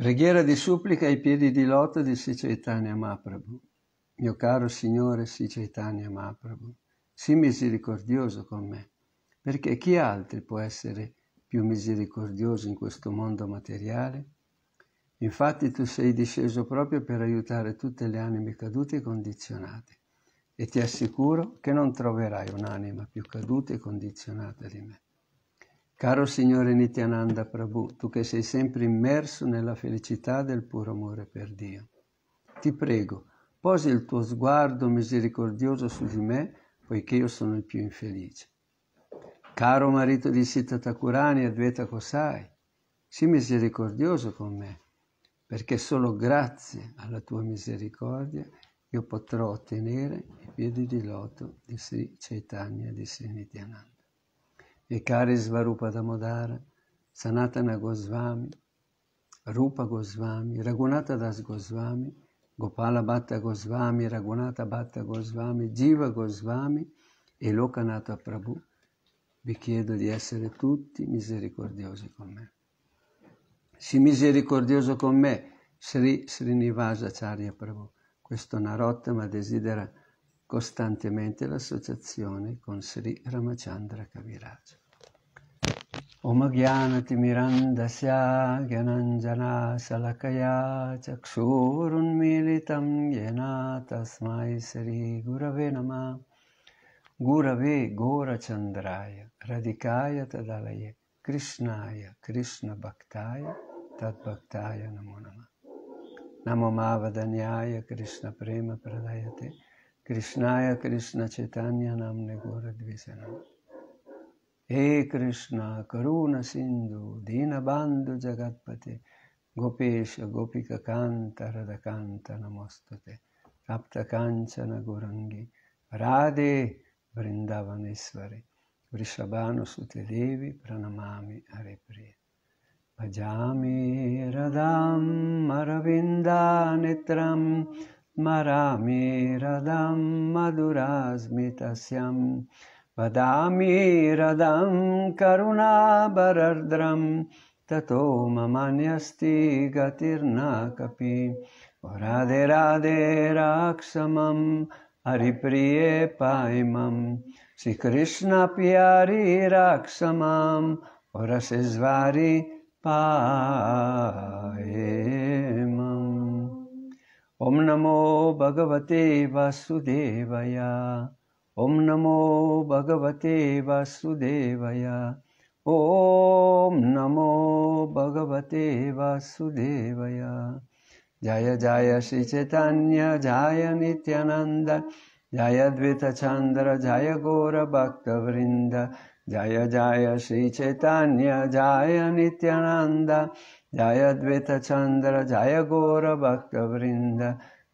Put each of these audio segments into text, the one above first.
Preghiera di supplica ai piedi di loto di Sri Chaitanya Mio caro Signore Sri Chaitanya sii misericordioso con me, perché chi altri può essere più misericordioso in questo mondo materiale? Infatti tu sei disceso proprio per aiutare tutte le anime cadute e condizionate e ti assicuro che non troverai un'anima più caduta e condizionata di me. Caro Signore Nityananda Prabhu, tu che sei sempre immerso nella felicità del puro amore per Dio, ti prego, posi il tuo sguardo misericordioso su di me, poiché io sono il più infelice. Caro marito di Sita Takurani Advaita Kosai, sii misericordioso con me, perché solo grazie alla tua misericordia io potrò ottenere i piedi di loto di Sri Chaitanya di Sri Nityananda e Kari Svarupa Damodara, Sanatana Goswami, Rupa Goswami, Raghunatha Das Goswami, Gopala Bhatta Goswami, Raghunatha Bhatta Goswami, Jiva Goswami e Lokanata Prabhu, vi chiedo di essere tutti misericordiosi con me. Sii misericordioso con me, Sri Srinivasa Charya Prabhu. Questo Narottama desidera costantemente l'associazione con Sri Ramachandra Kaviraj. ओमज्ञानतिमिरन्दस्या ज्ञानञ्जना शलकया चक्षुरुन्मीलितं येन तस्मै श्रीगुरवे नमः गुरवे घोरचन्द्राय रदिकाय तदलये कृष्णाय कृष्णभक्ताय तद्भक्ताय नमो नमः नमो मावदन्याय कृष्णप्रेम प्रदयते कृष्णाय कृष्ण चैतन्य नामने घोरद्विषण हे कृष्ण करुण सिंधु दीनबान्धु जगत्पते गोपेश गोपिककान्त हृदकान्त नमोस्तुते कांचन गुरंगी राधे वृंदावनेश्वरी वृषभानुसुते देवी प्रणमामि हरिप्रिय भजामि रदाम् अरविन्दानित्रम् मरामि रदं मधुरास्मितस्यं वदामि रदं करुणाबरर्द्रं ततो ममान्यस्ति गतिर्न कपि राधे राधे राक्षमं हरिप्रिये पायमं श्रीकृष्णप्यारि राक्षमां रसिज्वारि पाये ॐ नमो भगवते वासुदेवय ॐ नमो भगवते वासुदेवय ॐ नमो भगवते वासुदेवय जय जय श्रीचैतन्य जय नित्यनन्द जय द्वितचन्द्र जयघोरभक्तवृन्द जय जय जय नित्यनन्द जय द्वैतचन्द्र जय घोरभक्तवृन्द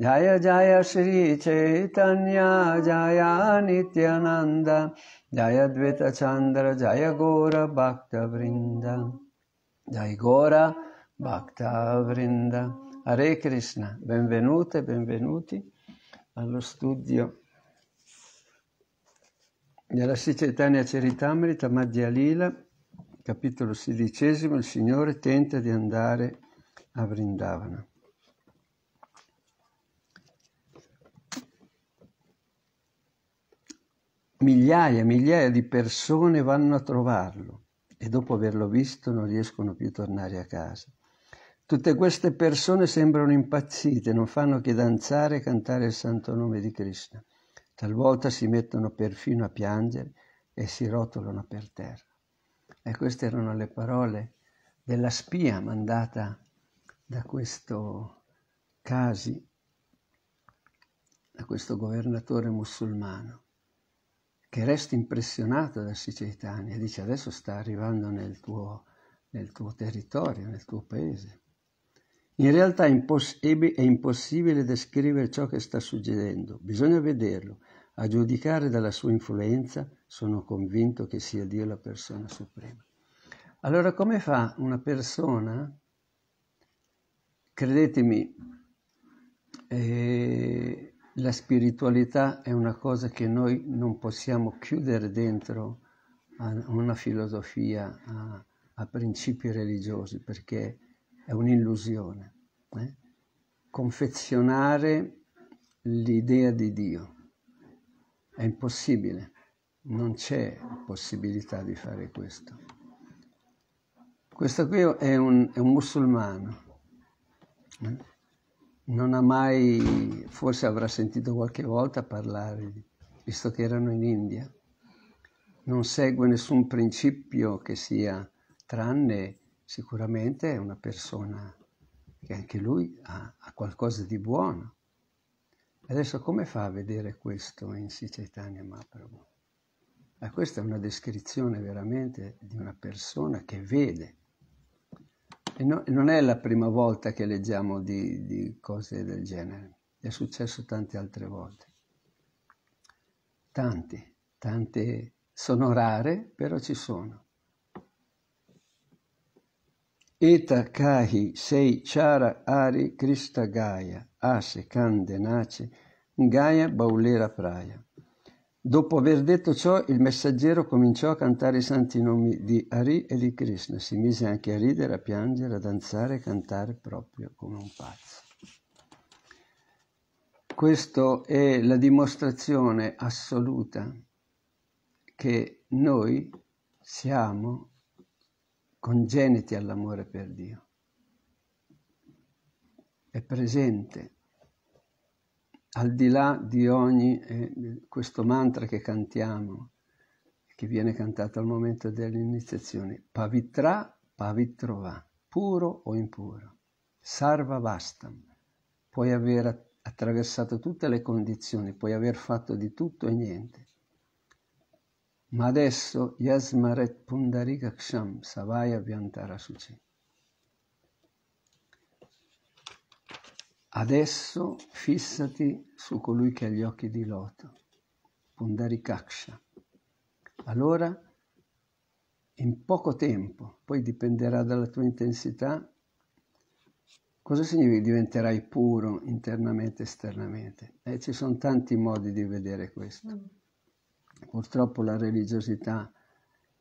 जय जय श्रीचैतन्या जया नित्यानन्द जय द्वैतचन्द्र जय घोरभक्तवृन्द जय घोर भक्तवृन्द Hare Krishna, benvenute, benvenuti allo studio della Sicetania Ceritamrita Madhya Lila Capitolo sedicesimo: Il Signore tenta di andare a Vrindavana. Migliaia e migliaia di persone vanno a trovarlo e dopo averlo visto non riescono più a tornare a casa. Tutte queste persone sembrano impazzite, non fanno che danzare e cantare il santo nome di Krishna. Talvolta si mettono perfino a piangere e si rotolano per terra. E queste erano le parole della spia mandata da questo Casi, da questo governatore musulmano, che resta impressionato da Siceitania e dice adesso sta arrivando nel tuo, nel tuo territorio, nel tuo paese. In realtà è, imposs- è impossibile descrivere ciò che sta succedendo, bisogna vederlo, a giudicare dalla sua influenza, sono convinto che sia Dio la persona suprema. Allora come fa una persona, credetemi, eh, la spiritualità è una cosa che noi non possiamo chiudere dentro a una filosofia, a, a principi religiosi, perché è un'illusione. Eh? Confezionare l'idea di Dio è impossibile non c'è possibilità di fare questo. Questo qui è un, è un musulmano, eh? non ha mai, forse avrà sentito qualche volta parlare, visto che erano in India, non segue nessun principio che sia, tranne sicuramente è una persona che anche lui ha, ha qualcosa di buono. Adesso come fa a vedere questo in Sicitania Mahaprabhu? Ma questa è una descrizione veramente di una persona che vede. E, no, non è la prima volta che leggiamo di, di cose del genere, è successo tante altre volte. Tante, tante sono rare, però ci sono. Eta Kahi Sei Chara Ari Krista gaya Ase kande nace Gaia Baulera Praia. Dopo aver detto ciò, il messaggero cominciò a cantare i santi nomi di Ari e di Krishna. Si mise anche a ridere, a piangere, a danzare e cantare proprio come un pazzo. Questa è la dimostrazione assoluta che noi siamo congeniti all'amore per Dio. È presente al di là di ogni eh, questo mantra che cantiamo, che viene cantato al momento dell'iniziazione, pavitra, pavitrova, puro o impuro, sarva vastam, puoi aver attraversato tutte le condizioni, puoi aver fatto di tutto e niente. Ma adesso Yasmaret Pundarikaksham Savaya Vyantara Suci. Adesso fissati su colui che ha gli occhi di loto, Pundari Kaksha. Allora, in poco tempo, poi dipenderà dalla tua intensità, cosa significa che diventerai puro internamente e esternamente? Eh, ci sono tanti modi di vedere questo. Mm. Purtroppo la religiosità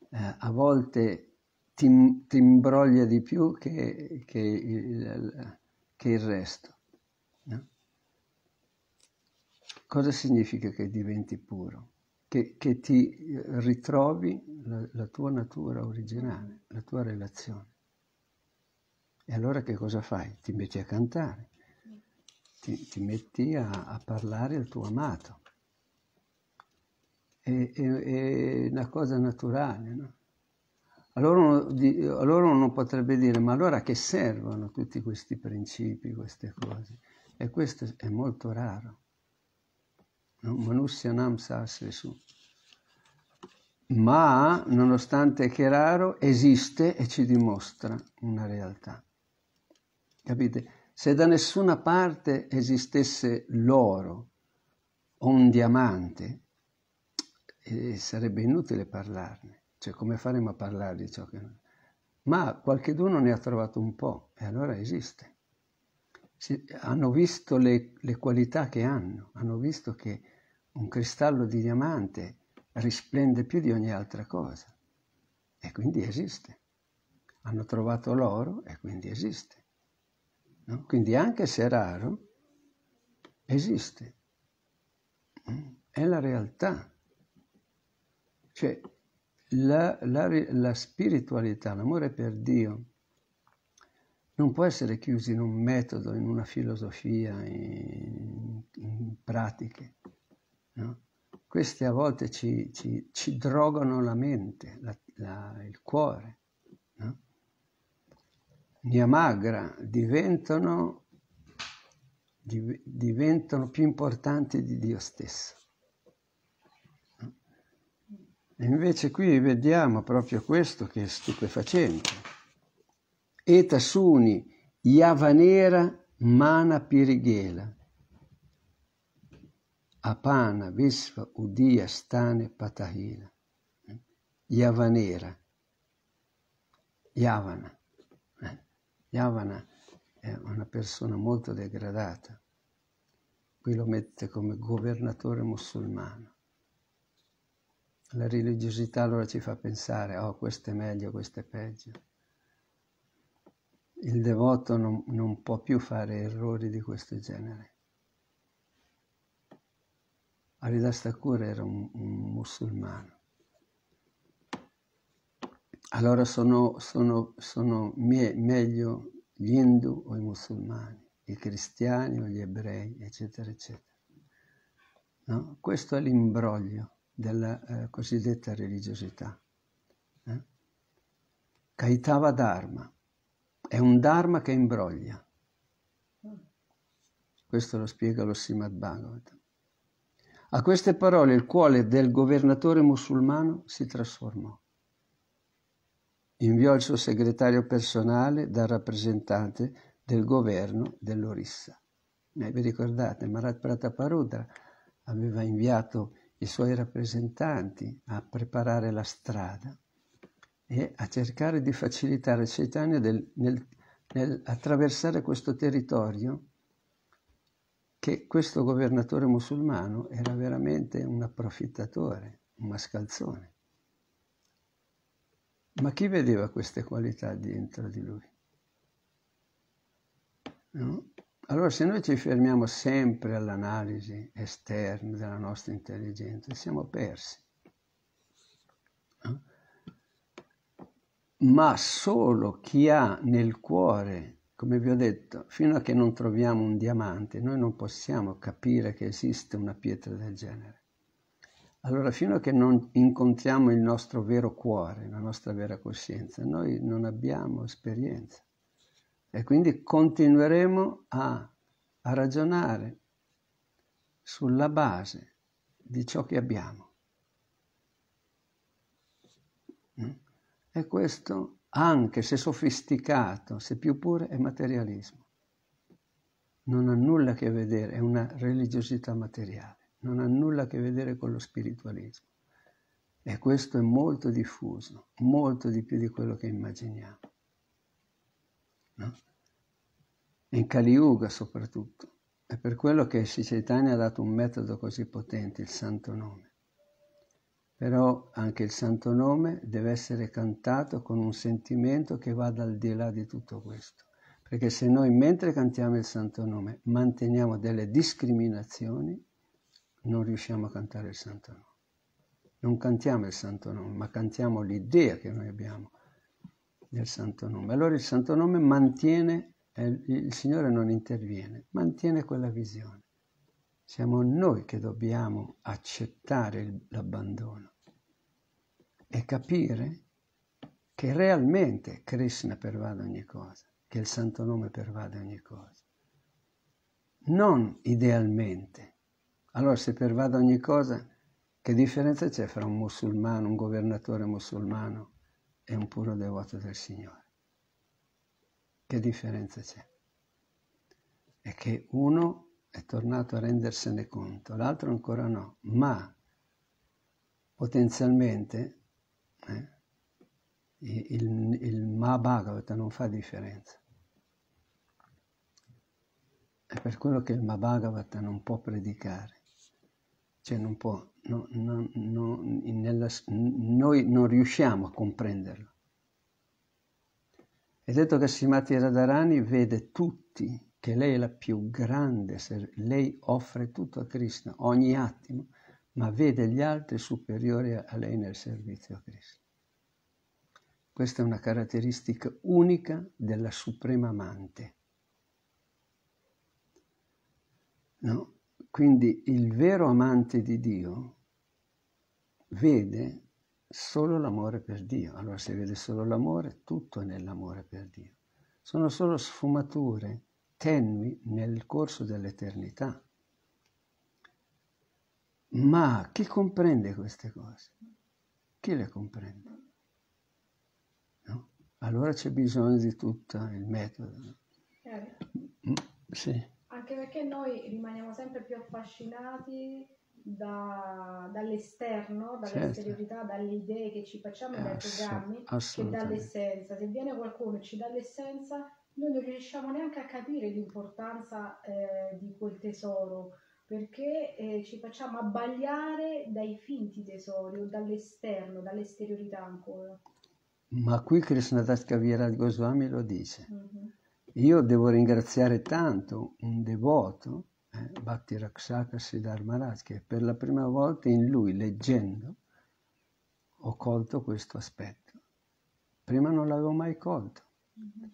eh, a volte ti, ti, imbroglia di più che, che il, che il resto eh? Cosa significa che diventi puro? Che, che ti ritrovi la, la tua natura originale, la tua relazione. E allora che cosa fai? Ti metti a cantare, ti, ti metti a, a, parlare al tuo amato. È, è, è una cosa naturale, no? Allora uno, di, allora uno potrebbe dire, ma allora a che servono tutti questi principi, queste cose? E questo è molto raro. No? Manusyanam sasrisu. Ma, nonostante che raro, esiste e ci dimostra una realtà. Capite? Se da nessuna parte esistesse l'oro o un diamante, eh, sarebbe inutile parlarne. Cioè, come faremo a parlare di ciò che... Ma qualcheduno ne ha trovato un po' e allora esiste hanno visto le, le qualità che hanno, hanno visto che un cristallo di diamante risplende più di ogni altra cosa e quindi esiste. Hanno trovato l'oro e quindi esiste. No? Quindi anche se è raro, esiste. Mm? È la realtà. Cioè, la, la, la spiritualità, l'amore per Dio, non può essere chiuso in un metodo, in una filosofia, in, in pratiche. No? Queste a volte ci, ci, ci drogano la mente, la, la, il cuore. No? Niamagra diventano, div, diventano più importanti di Dio stesso. E invece qui vediamo proprio questo che è stupefacente. Eta suni Yavanera Mana Pirighela. Apana Visva Udia Stane Patahila. Yavanera. Yavana. Yavana eh, è una persona molto degradata. Qui lo mette come governatore musulmano. La religiosità allora ci fa pensare, oh questo è meglio, questo è peggio il devoto non, non può più fare errori di questo genere. Haridas Thakur era un, un, musulmano. Allora sono, sono, sono mie, meglio gli hindu o i musulmani, i cristiani o gli ebrei, eccetera, eccetera. No? Questo è l'imbroglio della eh, cosiddetta religiosità. Eh? Kaitava Dharma, è un Dharma che imbroglia. Questo lo spiega lo Simad Bhagavat. A queste parole il cuore del governatore musulmano si trasformò. Inviò il suo segretario personale dal rappresentante del governo dell'Orissa. Eh, vi ricordate, Marat Prataparudra aveva inviato i suoi rappresentanti a preparare la strada e a cercare di facilitare Chaitanya del, nel, nel attraversare questo territorio che questo governatore musulmano era veramente un approfittatore, un mascalzone. Ma chi vedeva queste qualità dentro di lui? No? Allora se noi ci fermiamo sempre all'analisi esterna della nostra intelligenza, siamo persi. ma solo chi ha nel cuore, come vi ho detto, fino a che non troviamo un diamante, noi non possiamo capire che esiste una pietra del genere. Allora, fino a che non incontriamo il nostro vero cuore, la nostra vera coscienza, noi non abbiamo esperienza. E quindi continueremo a, a ragionare sulla base di ciò che abbiamo. E questo, anche se sofisticato, se più pure, è materialismo. Non ha nulla a che vedere, è una religiosità materiale, non ha nulla a che vedere con lo spiritualismo. E questo è molto diffuso, molto di più di quello che immaginiamo. No? In Kali Yuga soprattutto. È per quello che Sri ha dato un metodo così potente, il santo nome. Però anche il santo nome deve essere cantato con un sentimento che vada al di là di tutto questo. Perché se noi mentre cantiamo il santo nome manteniamo delle discriminazioni, non riusciamo a cantare il santo nome. Non cantiamo il santo nome, ma cantiamo l'idea che noi abbiamo del santo nome. Allora il santo nome mantiene, eh, il Signore non interviene, mantiene quella visione. Siamo noi che dobbiamo accettare l'abbandono e capire che realmente Krishna pervade ogni cosa, che il santo nome pervade ogni cosa. Non idealmente. Allora se pervade ogni cosa, che differenza c'è fra un musulmano, un governatore musulmano e un puro devoto del Signore? Che differenza c'è? È che uno è tornato a rendersene conto, l'altro ancora no, ma potenzialmente eh? Il, il Mahabharata non fa differenza. È per quello che il Mahabharata non può predicare, cioè non può, no, no, no, nella, noi non riusciamo a comprenderlo. È detto che Simati Radharani vede tutti, che lei è la più grande, lei offre tutto a Krishna, ogni attimo, ma vede gli altri superiori a lei nel servizio a Cristo. Questa è una caratteristica unica della suprema amante. No? Quindi il vero amante di Dio vede solo l'amore per Dio. Allora se vede solo l'amore, tutto è nell'amore per Dio. Sono solo sfumature tenui nel corso dell'eternità. Ma chi comprende queste cose? Chi le comprende? No? Allora c'è bisogno di tutto il metodo. Eh. Mm, sì. Anche perché noi rimaniamo sempre più affascinati da, dall'esterno, dall'esteriorità, certo. dalle idee che ci facciamo, dai programmi, che dall'essenza. Se viene qualcuno e ci dà l'essenza, noi non riusciamo neanche a capire l'importanza eh, di quel tesoro perché eh, ci facciamo abbagliare dai finti tesori o dall'esterno, dall'esteriorità ancora. Ma qui Krishna Kaviraj Goswami lo dice. Mm-hmm. Io devo ringraziare tanto un devoto, eh, Bhakti Rakshaka Siddharmaraj, che per la prima volta in lui, leggendo, ho colto questo aspetto. Prima non l'avevo mai colto. Mm-hmm.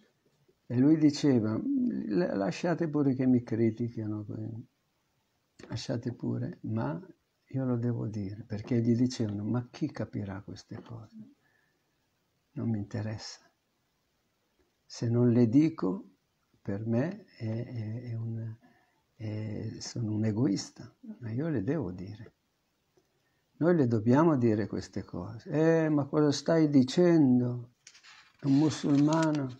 E lui diceva, mm, lasciate pure che mi critichino lasciate pure, ma io lo devo dire, perché gli dicevano, ma chi capirà queste cose? Non mi interessa. Se non le dico, per me è, è, è un, è, sono un egoista, ma io le devo dire. Noi le dobbiamo dire queste cose. Eh, ma cosa stai dicendo? Un musulmano.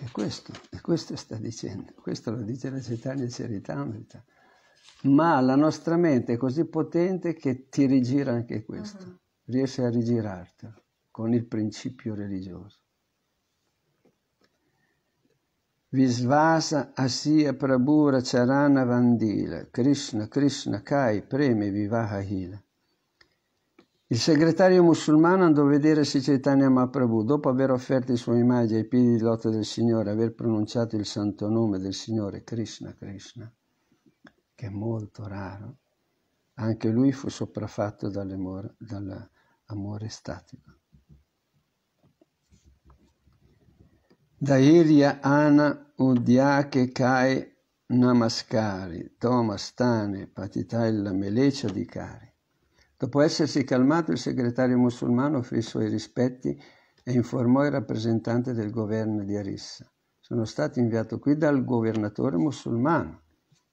E questo, e questo sta dicendo, questo lo dice la città di Charitamrita ma la nostra mente è così potente che ti rigira anche questo, uh-huh. riesce a rigirartelo con il principio religioso. Visvasa Asiya Prabhura Charana Vandila, Krishna Krishna Kai Preme Vivaha Hila. Il segretario musulmano andò a vedere se Chaitanya Mahaprabhu, dopo aver offerto i suoi omaggi ai piedi di lotta del Signore, aver pronunciato il santo nome del Signore Krishna Krishna che è molto raro, anche lui fu sopraffatto dall'amore, dall'amore statico. Dairia Ana Udiake Kai Namaskari, Tomastane, Patitailla Melecia di Cari. Dopo essersi calmato, il segretario musulmano offrì i suoi rispetti e informò il rappresentante del governo di Arissa. Sono stato inviato qui dal governatore musulmano.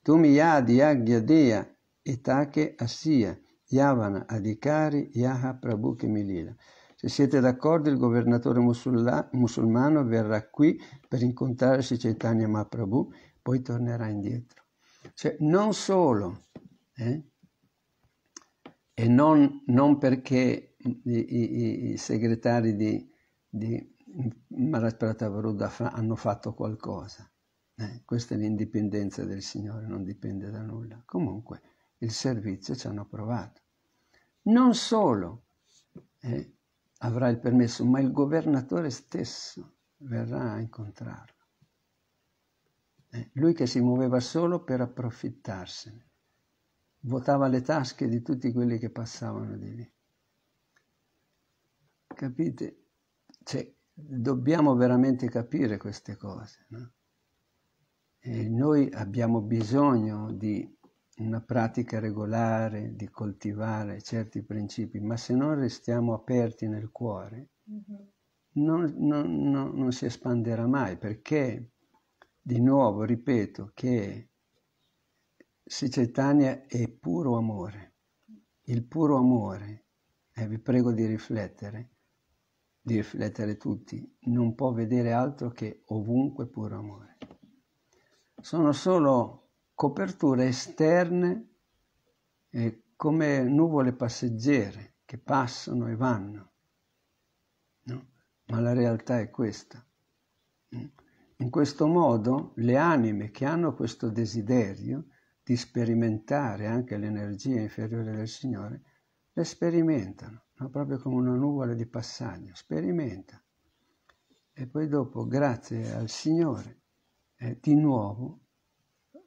Tumiyadi Agyadeya Etake Assia Yavana Adikari Yaha Prabhu Kemilila. Se siete d'accordo, il governatore musulmano verrà qui per incontrare Sri Chaitanya Mahaprabhu, poi tornerà indietro. Cioè, non solo, eh? e non, non perché i, i, i, segretari di, di Maharaj Pratavaruddha hanno fatto qualcosa, eh, questa è l'indipendenza del Signore, non dipende da nulla. Comunque il servizio ci hanno provato. Non solo eh, avrà il permesso, ma il governatore stesso verrà a incontrarlo. Eh, lui che si muoveva solo per approfittarsene, votava le tasche di tutti quelli che passavano di lì. Capite? Cioè, dobbiamo veramente capire queste cose. No? eh, noi abbiamo bisogno di una pratica regolare, di coltivare certi principi, ma se non restiamo aperti nel cuore, mm-hmm. non, non, non, non si espanderà mai, perché di nuovo ripeto che Sicetania è puro amore. Il puro amore, e eh, vi prego di riflettere, di riflettere tutti, non può vedere altro che ovunque puro amore sono solo coperture esterne eh, come nuvole passeggere che passano e vanno. No? Ma la realtà è questa. In questo modo le anime che hanno questo desiderio di sperimentare anche l'energia inferiore del Signore, le sperimentano, no? proprio come una nuvola di passaggio, sperimenta. E poi dopo, grazie al Signore, eh, di nuovo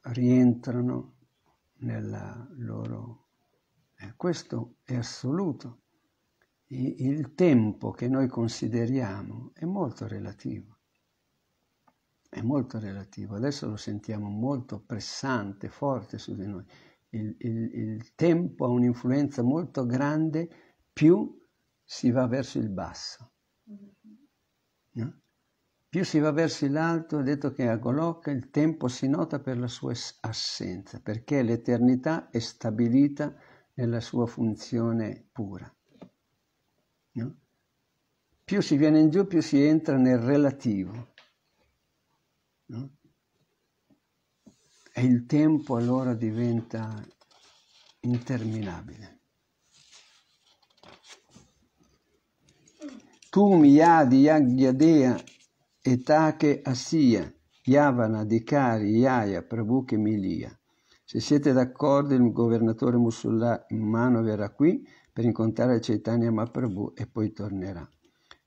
rientrano nella loro... Eh, questo è assoluto. I, il tempo che noi consideriamo è molto relativo. È molto relativo. Adesso lo sentiamo molto pressante, forte su di noi. Il, il, il tempo ha un'influenza molto grande più si va verso il basso. Mm-hmm. No? Più si va verso l'alto, è detto che a Golok il tempo si nota per la sua assenza, perché l'eternità è stabilita nella sua funzione pura. No? Più si viene in giù, più si entra nel relativo. No? E il tempo allora diventa interminabile. Tu mi adi, Yaggyadea, Etache Assia, Yavana, Dikari, yaya Prabhu che Milia. Se siete d'accordo, il governatore musulmano verrà qui per incontrare Chaitanya Mahaprabhu e poi tornerà.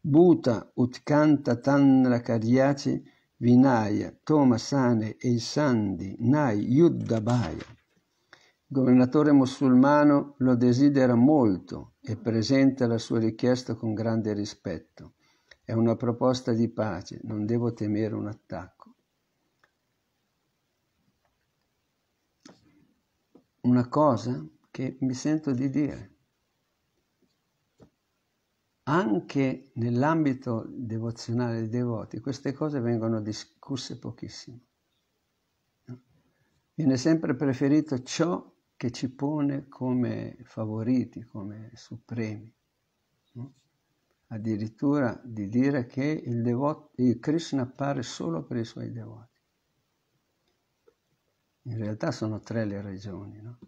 Bhuta, Utkanta, Tanra, Karyace, Vinaya, toma Tomasane, Eisandi, Nai, Yuddabaya. Il governatore musulmano lo desidera molto e presenta la sua richiesta con grande rispetto. È una proposta di pace, non devo temere un attacco. Una cosa che mi sento di dire, anche nell'ambito devozionale dei devoti, queste cose vengono discusse pochissimo. Viene sempre preferito ciò che ci pone come favoriti, come supremi addirittura di dire che il, devoto, il Krishna appare solo per i suoi devoti. In realtà sono tre le ragioni. No?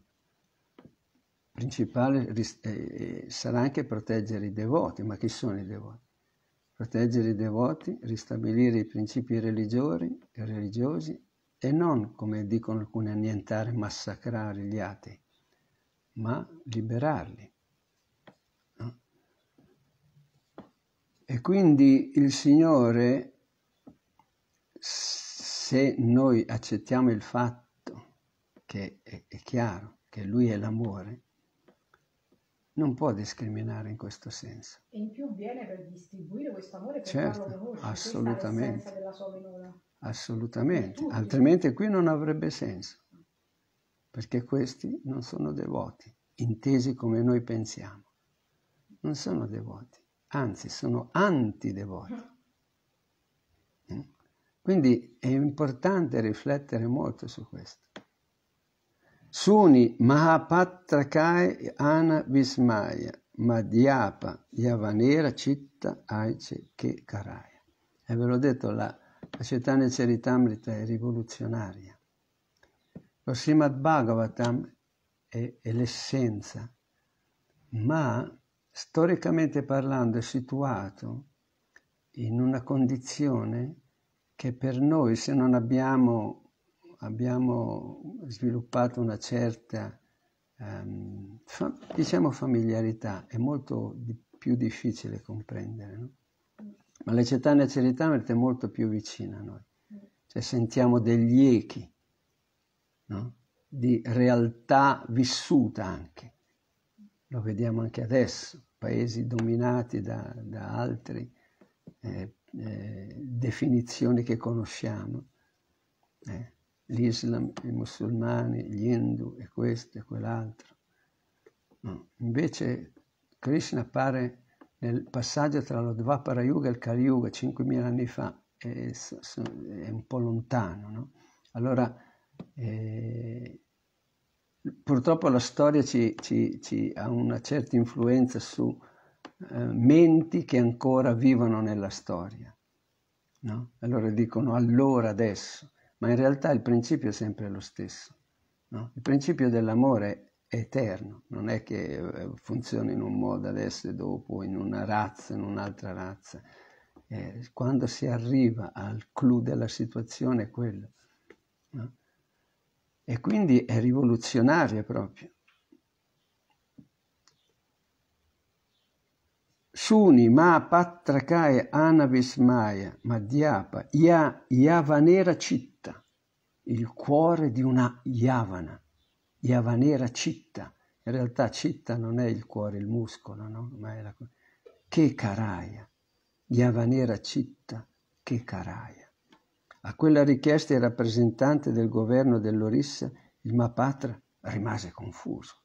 Principale eh, eh, sarà anche proteggere i devoti, ma chi sono i devoti? Proteggere i devoti, ristabilire i principi religiosi e non, come dicono alcuni, annientare, massacrare gli atei, ma liberarli E quindi il Signore, se noi accettiamo il fatto che è, è chiaro che Lui è l'amore, non può discriminare in questo senso. E in più viene per distribuire questo amore per certo, farlo conoscere, assolutamente. della sua venura. Assolutamente, altrimenti qui non avrebbe senso, perché questi non sono devoti, intesi come noi pensiamo, non sono devoti anzi sono antidevoti. Mm? Quindi è importante riflettere molto su questo. Suni Mahapatrakai Ana Vismaya Madhyapa Yavanera Citta Aice Ke Karaya. E ve l'ho detto, la, la Chaitanya Charitamrita è rivoluzionaria. Lo Srimad Bhagavatam è, è l'essenza, ma storicamente parlando è situato in una condizione che per noi, se non abbiamo, abbiamo sviluppato una certa, um, fa, diciamo, familiarità, è molto di, più difficile comprendere. No? Ma la Cetania Ceritamet è molto più vicina a noi, cioè sentiamo degli echi no? di realtà vissuta anche, lo vediamo anche adesso paesi dominati da, da altre eh, eh, definizioni che conosciamo, eh, l'Islam, i musulmani, gli Hindu e questo e quell'altro. No. Invece Krishna appare nel passaggio tra lo Dvapara Yuga e il Kali Yuga, 5.000 anni fa, è, è un po' lontano. No? Allora, eh, purtroppo la storia ci, ci, ci ha una certa influenza su eh, menti che ancora vivono nella storia. No? Allora dicono allora, adesso, ma in realtà il principio è sempre lo stesso. No? Il principio dell'amore è eterno, non è che eh, funziona in un modo adesso e dopo, in una razza, in un'altra razza. Eh, quando si arriva al clou della situazione è quello. No? E quindi è rivoluzionaria proprio. Suni ma patrakaya anavismaya madhyapa ya yavanera citta, il cuore di una yavana, yavanera citta. In realtà citta non è il cuore, il muscolo, no? Ma è la... Che caraya, yavanera citta, che caraya. A quella richiesta il rappresentante del governo dell'Orissa, il Mapatra, rimase confuso.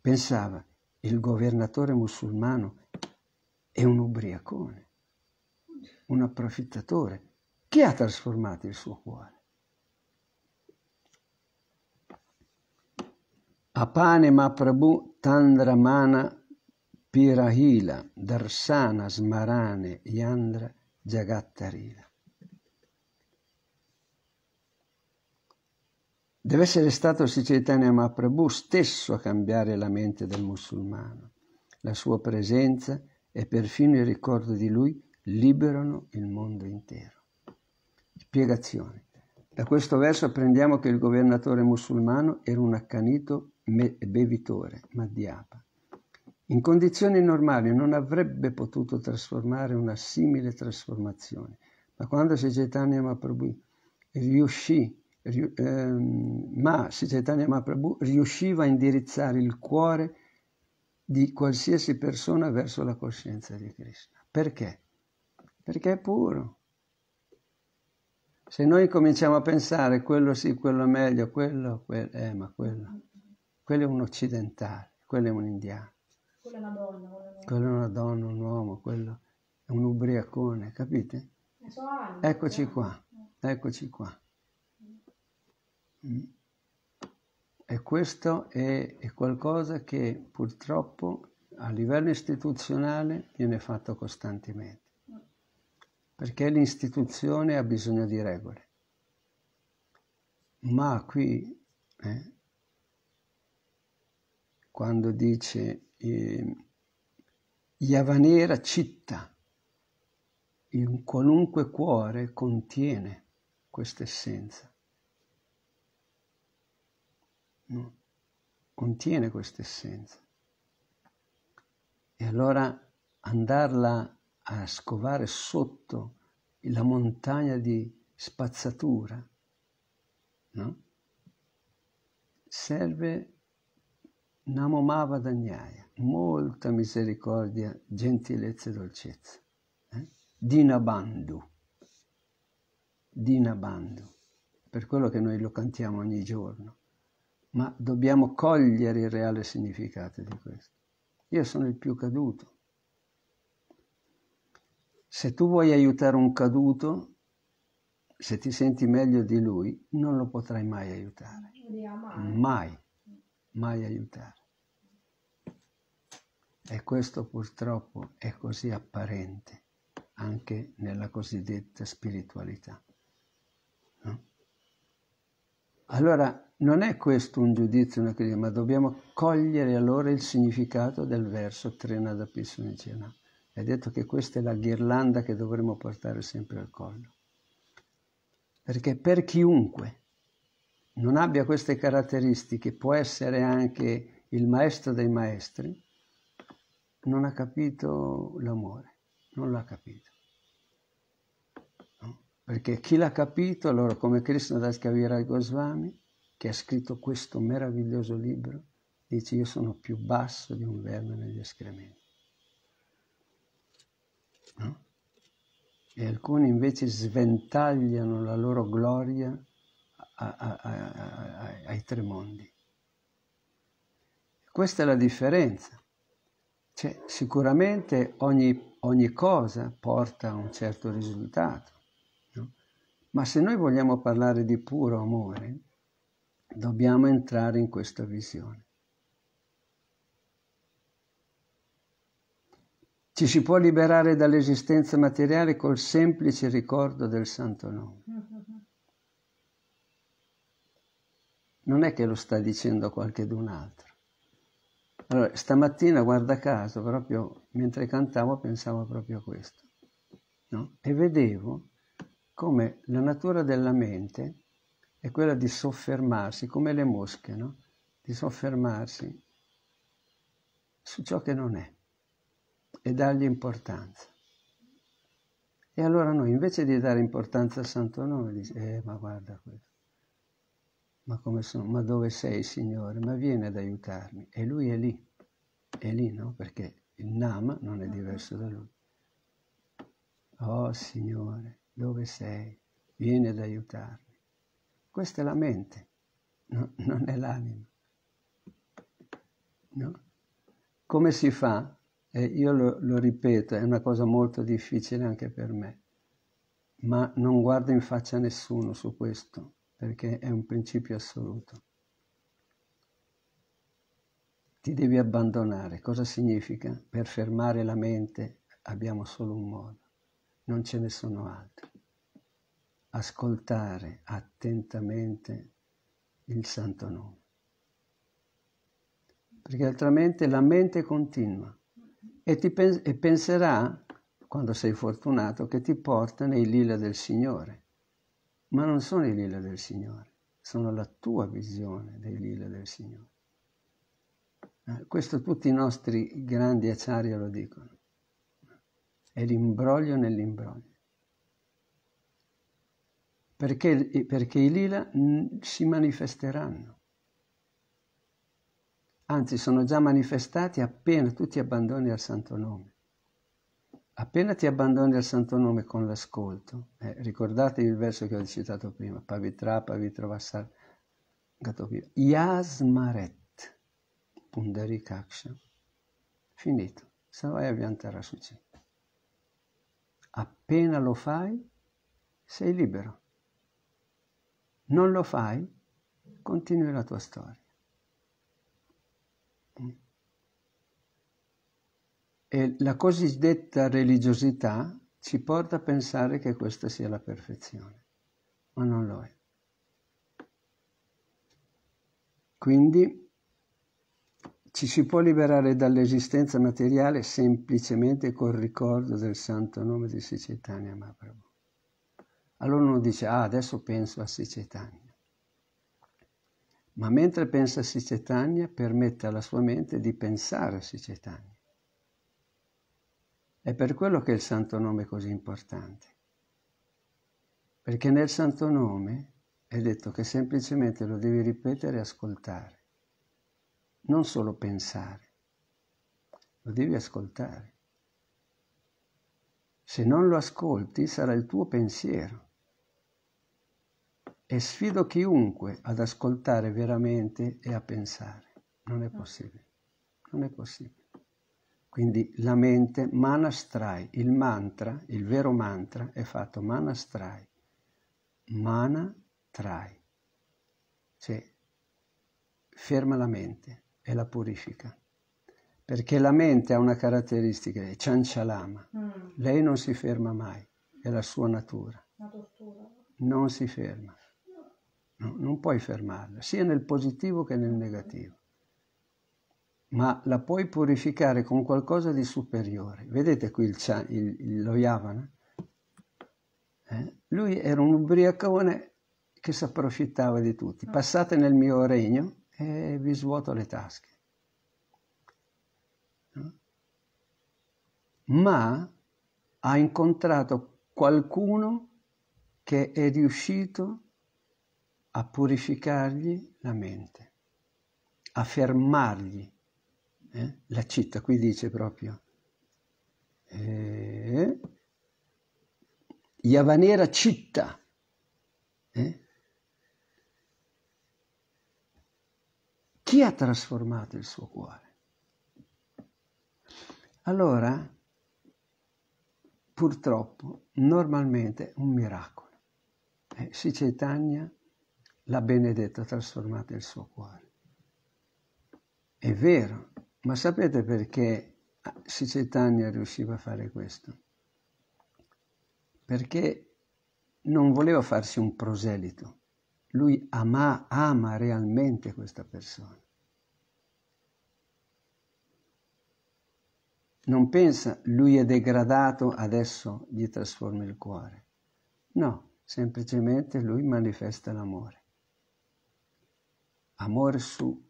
Pensava, il governatore musulmano è un ubriacone, un approfittatore. Chi ha trasformato il suo cuore? Apane Maprabhu Tandramana Pirahila Darsana Smarane Yandra Jagattarina. Deve essere stato Sicetania Mahaprabhu stesso a cambiare la mente del musulmano. La sua presenza e perfino il ricordo di lui liberano il mondo intero. Spiegazione. Da questo verso apprendiamo che il governatore musulmano era un accanito bevitore, Madhyapa, in condizioni normali non avrebbe potuto trasformare una simile trasformazione, ma quando Chaitanya Mahaprabhu riuscì, riu, ehm, ma Chaitanya Mahaprabhu riusciva a indirizzare il cuore di qualsiasi persona verso la coscienza di Krishna. Perché? Perché è puro. Se noi cominciamo a pensare quello sì, quello meglio, quello, quello, eh, ma quello, quello è un occidentale, quello è un indiano quella è una donna. Quella è una donna, un uomo, quello è un ubriacone, capite? Anni, eccoci eh. qua, eccoci qua. Mm. E questo è, è qualcosa che purtroppo a livello istituzionale viene fatto costantemente, perché l'istituzione ha bisogno di regole. Ma qui, eh, quando dice eh, Yavanera citta in qualunque cuore contiene questa essenza. No? Contiene questa essenza. E allora andarla a scovare sotto la montagna di spazzatura, no? serve Namomava Dagnaya molta misericordia, gentilezza e dolcezza. Eh? Dinabandu, dinabandu, per quello che noi lo cantiamo ogni giorno, ma dobbiamo cogliere il reale significato di questo. Io sono il più caduto. Se tu vuoi aiutare un caduto, se ti senti meglio di lui, non lo potrai mai aiutare. Mai, mai aiutare. E questo purtroppo è così apparente anche nella cosiddetta spiritualità. No? Allora non è questo un giudizio, una critica, ma dobbiamo cogliere allora il significato del verso Trenada Pissunicena. È detto che questa è la ghirlanda che dovremmo portare sempre al collo. Perché per chiunque non abbia queste caratteristiche, può essere anche il maestro dei maestri, non ha capito l'amore, non l'ha capito. No? Perché chi l'ha capito, allora come Krishna Das Kaviraj Goswami, che ha scritto questo meraviglioso libro, dice io sono più basso di un verme negli escrementi. No? E alcuni invece sventagliano la loro gloria a, a, a, ai tre mondi. Questa è la differenza. Cioè, sicuramente ogni, ogni, cosa porta a un certo risultato, no? ma se noi vogliamo parlare di puro amore, dobbiamo entrare in questa visione. Ci si può liberare dall'esistenza materiale col semplice ricordo del santo nome. Non è che lo sta dicendo qualche d'un altro. Allora, stamattina, guarda caso, proprio mentre cantavo pensavo proprio a questo. No? E vedevo come la natura della mente è quella di soffermarsi, come le mosche, no? di soffermarsi su ciò che non è e dargli importanza. E allora noi invece di dare importanza al santo nome, diciamo, eh ma guarda questo, ma, come ma dove sei Signore? Ma vieni ad aiutarmi. E lui è lì, è lì, no? Perché il Nama non è diverso da lui. Oh Signore, dove sei? Vieni ad aiutarmi. Questa è la mente, no? non è l'anima. No? Come si fa? Eh, io lo, lo ripeto, è una cosa molto difficile anche per me, ma non guardo in faccia nessuno su questo perché è un principio assoluto. Ti devi abbandonare. Cosa significa? Per fermare la mente abbiamo solo un modo, non ce ne sono altri. Ascoltare attentamente il santo nome. Perché altrimenti la mente continua e, ti pens- e penserà, quando sei fortunato, che ti porta nei lila del Signore ma non sono i lila del Signore, sono la tua visione dei lila del Signore. Eh, questo tutti i nostri grandi acciaria lo dicono. È l'imbroglio nell'imbroglio. Perché, perché i lila si manifesteranno. Anzi, sono già manifestati appena tu ti abbandoni al Santo Nome. Appena ti abbandoni al Santo Nome con l'ascolto, eh, ricordatevi il verso che ho citato prima, Pavitra, Pavitra Vassar, Gatopiva, Yasmaret, Pundari Kaksha, finito, Savaya Vyantara Suci. Appena lo fai, sei libero. Non lo fai, continui la tua storia. Mm. E la cosiddetta religiosità ci porta a pensare che questa sia la perfezione, ma non lo è. Quindi ci si può liberare dall'esistenza materiale semplicemente col ricordo del santo nome di Sicetania Mahaprabhu. Allora uno dice, ah, adesso penso a Sicetania. Ma mentre pensa a Sicetania, permette alla sua mente di pensare a Sicetania. È per quello che il santo nome è così importante. Perché nel santo nome è detto che semplicemente lo devi ripetere e ascoltare, non solo pensare, lo devi ascoltare. Se non lo ascolti sarà il tuo pensiero. E sfido chiunque ad ascoltare veramente e a pensare. Non è possibile. Non è possibile. Quindi la mente, manastrai, il mantra, il vero mantra è fatto manastrai, manatrai, cioè ferma la mente e la purifica. Perché la mente ha una caratteristica, è ciancialama, mm. lei non si ferma mai, è la sua natura. La Non si ferma, no, non puoi fermarla, sia nel positivo che nel negativo ma la puoi purificare con qualcosa di superiore. Vedete qui il, il, il lo Yavana? Eh? Lui era un ubriacone che si approfittava di tutti. Ah. Passate nel mio regno e vi svuoto le tasche. Ma ha incontrato qualcuno che è riuscito a purificargli la mente, a fermargli la città, qui dice proprio, eh, Yavanera città. Eh? Chi ha trasformato il suo cuore? Allora, purtroppo, normalmente un miracolo. Eh, sì, Chaitanya l'ha benedetta ha trasformato il suo cuore. È vero, ma sapete perché Sicetania riusciva a fare questo? Perché non voleva farsi un proselito. Lui ama, ama realmente questa persona. Non pensa, lui è degradato, adesso gli trasforma il cuore. No, semplicemente lui manifesta l'amore. Amore su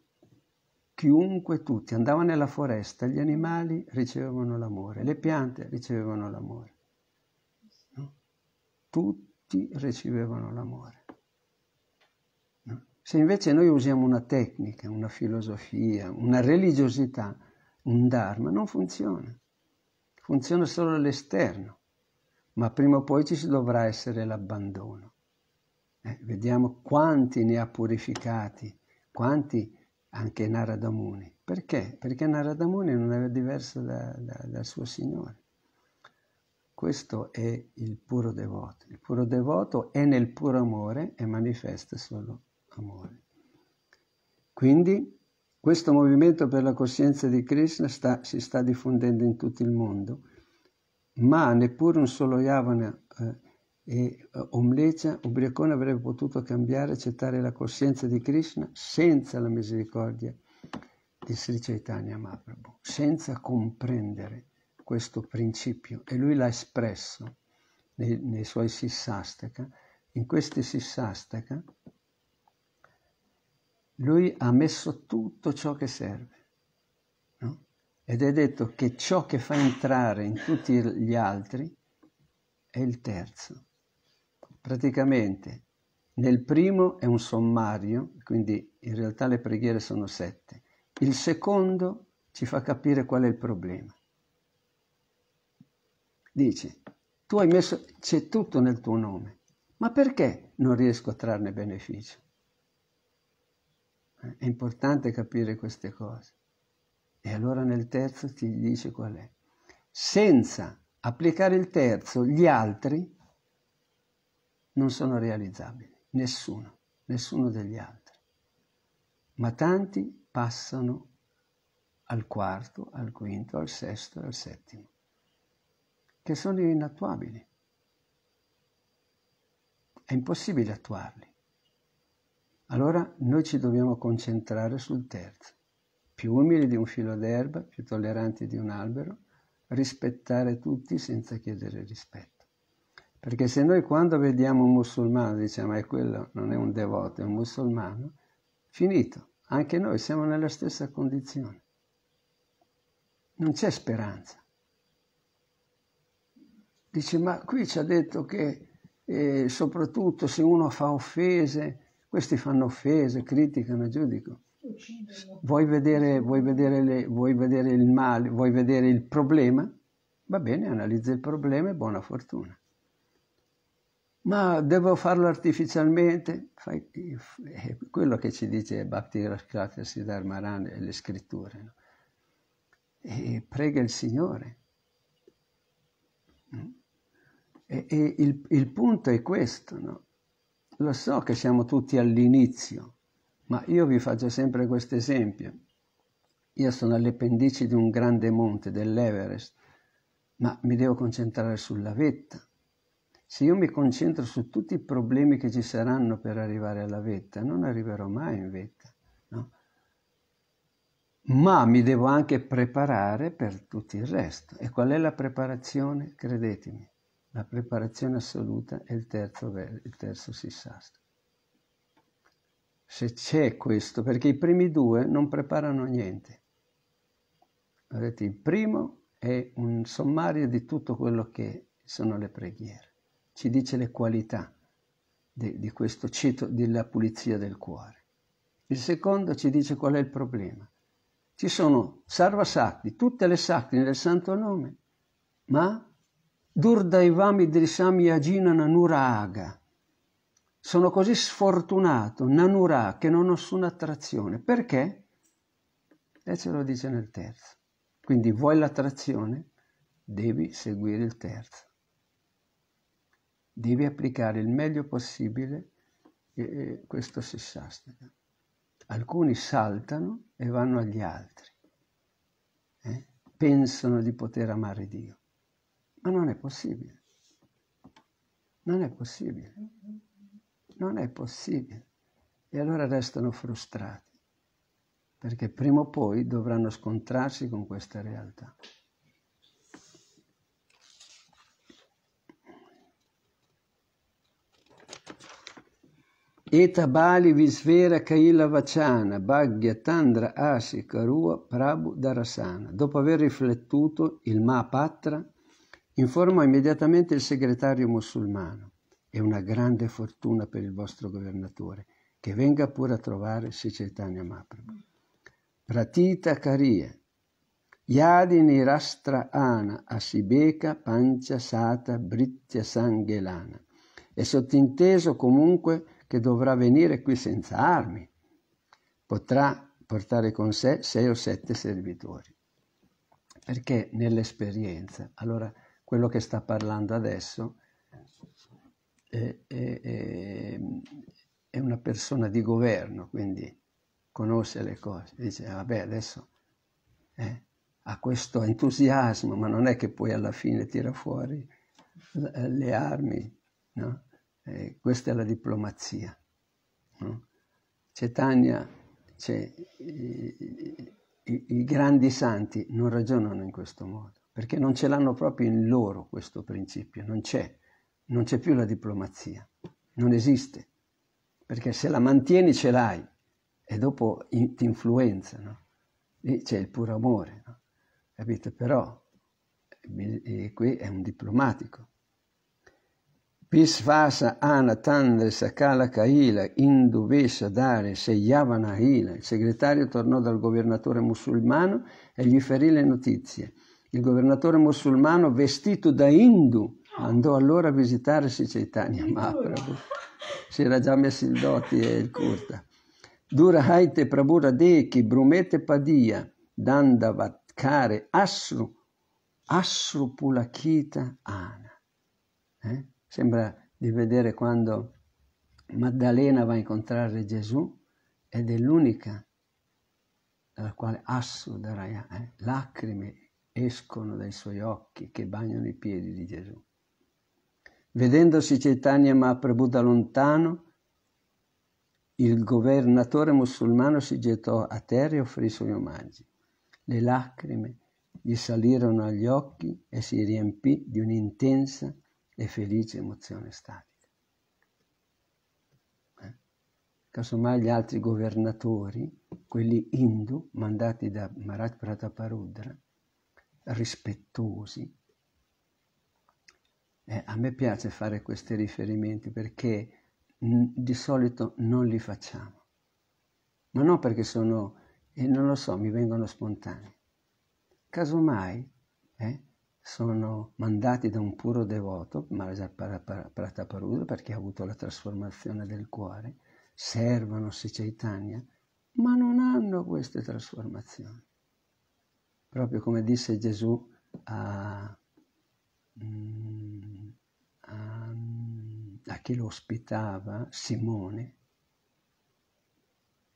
Chiunque tutti andava nella foresta, gli animali ricevevano l'amore, le piante ricevevano l'amore. No? Tutti ricevevano l'amore. No? Se invece noi usiamo una tecnica, una filosofia, una religiosità, un dharma, non funziona. Funziona solo all'esterno, ma prima o poi ci dovrà essere l'abbandono. Eh, vediamo quanti ne ha purificati, quanti anche Narada Muni. Perché? Perché Narada Muni non era diverso da, da, dal suo Signore. Questo è il puro devoto. Il puro devoto è nel puro amore e manifesta solo amore. Quindi questo movimento per la coscienza di Krishna sta, si sta diffondendo in tutto il mondo, ma neppure un solo Yavana eh, e eh, Omlecha, ubriacone, avrebbe potuto cambiare accettare la coscienza di Krishna senza la misericordia di Sri Chaitanya Mahaprabhu, senza comprendere questo principio. E lui l'ha espresso nei, nei suoi Sissastaka. In questi Sissastaka lui ha messo tutto ciò che serve. No? Ed è detto che ciò che fa entrare in tutti gli altri è il terzo praticamente nel primo è un sommario, quindi in realtà le preghiere sono sette, il secondo ci fa capire qual è il problema. Dice, tu hai messo, c'è tutto nel tuo nome, ma perché non riesco a trarne beneficio? Eh, è importante capire queste cose. E allora nel terzo ti dice qual è. Senza applicare il terzo, gli altri non sono realizzabili, nessuno, nessuno degli altri. Ma tanti passano al quarto, al quinto, al sesto e al settimo, che sono inattuabili. È impossibile attuarli. Allora noi ci dobbiamo concentrare sul terzo, più umili di un filo d'erba, più tolleranti di un albero, rispettare tutti senza chiedere rispetto. Perché se noi quando vediamo un musulmano diciamo è eh, quello, non è un devoto, è un musulmano, finito, anche noi siamo nella stessa condizione. Non c'è speranza. Dice, ma qui ci ha detto che eh, soprattutto se uno fa offese, questi fanno offese, criticano, giudicano. Vuoi vedere, vuoi, vedere le, vuoi vedere il male, vuoi vedere il problema? Va bene, analizza il problema e buona fortuna ma devo farlo artificialmente. è eh, quello che ci dice Bhakti Rakhata Siddharmaran e le scritture. No? E prega il Signore. Mm? E, e il, il, punto è questo, no? Lo so che siamo tutti all'inizio, ma io vi faccio sempre questo esempio. Io sono alle pendici di un grande monte, dell'Everest, ma mi devo concentrare sulla vetta se io mi concentro su tutti i problemi che ci saranno per arrivare alla vetta, non arriverò mai in vetta, no? Ma mi devo anche preparare per tutto il resto. E qual è la preparazione? Credetemi, la preparazione assoluta è il terzo, il terzo sissastro. Se c'è questo, perché i primi due non preparano niente. Vedete, il primo è un sommario di tutto quello che sono le preghiere ci dice le qualità di, di questo ceto della pulizia del cuore. Il secondo ci dice qual è il problema. Ci sono sarva sakti, tutte le sakti nel santo nome, ma Durdaivami Drisami Agina Nanuraga. Sono così sfortunato, Nanura, che non ho nessuna attrazione. Perché? E ce lo dice nel terzo. Quindi vuoi l'attrazione? Devi seguire il terzo devi applicare il meglio possibile eh, eh questo sissastana. Alcuni saltano e vanno agli altri, eh? pensano di poter amare Dio, ma non è possibile. Non è possibile. Non è possibile. E allora restano frustrati, perché prima o poi dovranno scontrarsi con questa realtà. Eta Bali Visvera Kaila Vachana Bhagya Tandra Asi Karua Prabhu Darasana. Dopo aver riflettuto il Mahapatra, informò immediatamente il segretario musulmano. È una grande fortuna per il vostro governatore che venga pure a trovare Sicetania Maprabhu. Pratita Karia Yadini Rastra Ana Asibeka Pancia Sata Britya Sanghelana. È sottinteso comunque che dovrà venire qui senza armi. Potrà portare con sé sei o sette servitori. Perché nell'esperienza, allora quello che sta parlando adesso è, è, è una persona di governo, quindi conosce le cose. Dice, vabbè, adesso eh, ha questo entusiasmo, ma non è che poi alla fine tira fuori le armi, no? Eh, questa è la diplomazia. No? Cetania, cioè, eh, i, i, i grandi santi non ragionano in questo modo, perché non ce l'hanno proprio in loro questo principio, non c'è, non c'è più la diplomazia, non esiste, perché se la mantieni ce l'hai e dopo in, ti influenza, no? Lì c'è il puro amore, no? capito? Però e eh, eh, qui è un diplomatico, Visvasa Ana Tande Sakala Kaila indovessa dare Seyavana Hila. Il segretario tornò dal governatore musulmano e gli ferì le notizie. Il governatore musulmano, vestito da indu, andò allora a visitare Sri Chaitanya Mahaprabhu. Si era già messo il doti e il kurta. Dura Haite prabura dechi Brumete Padia Dandavatkare Asru Asru Pulakita Ana. Eh? Sembra di vedere quando Maddalena va a incontrare Gesù ed è l'unica dalla quale assu daraya, eh, lacrime escono dai suoi occhi che bagnano i piedi di Gesù. Vedendosi Cetania Mahaprabhu da lontano, il governatore musulmano si gettò a terra e offrì i suoi omaggi. Le lacrime gli salirono agli occhi e si riempì di un'intensa e felice emozione statica. Eh? Casomai gli altri governatori, quelli hindu, mandati da Marat Prataparudra, rispettosi, eh, a me piace fare questi riferimenti perché mh, mm, di solito non li facciamo, ma non perché sono, e eh, non lo so, mi vengono spontanei. Casomai eh, sono mandati da un puro devoto, Maharaja Prataparudra, perché ha avuto la trasformazione del cuore, servono Sri Chaitanya, ma non hanno queste trasformazioni. Proprio come disse Gesù a, mm, a, a chi lo ospitava, Simone,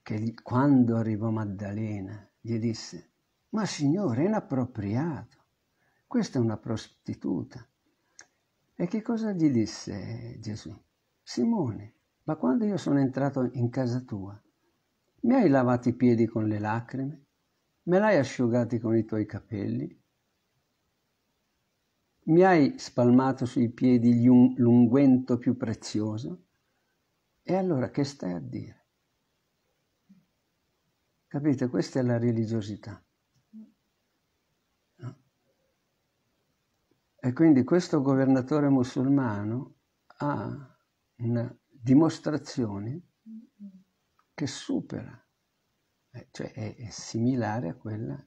che quando arrivò Maddalena gli disse, ma signore, è inappropriato questa è una prostituta. E che cosa gli disse Gesù? Simone, ma quando io sono entrato in casa tua, mi hai lavato i piedi con le lacrime? Me l'hai asciugati con i tuoi capelli? Mi hai spalmato sui piedi l'unguento più prezioso? E allora che stai a dire? Capite, questa è la religiosità. E quindi questo governatore musulmano ha una dimostrazione che supera, eh, cioè è, è similare a quella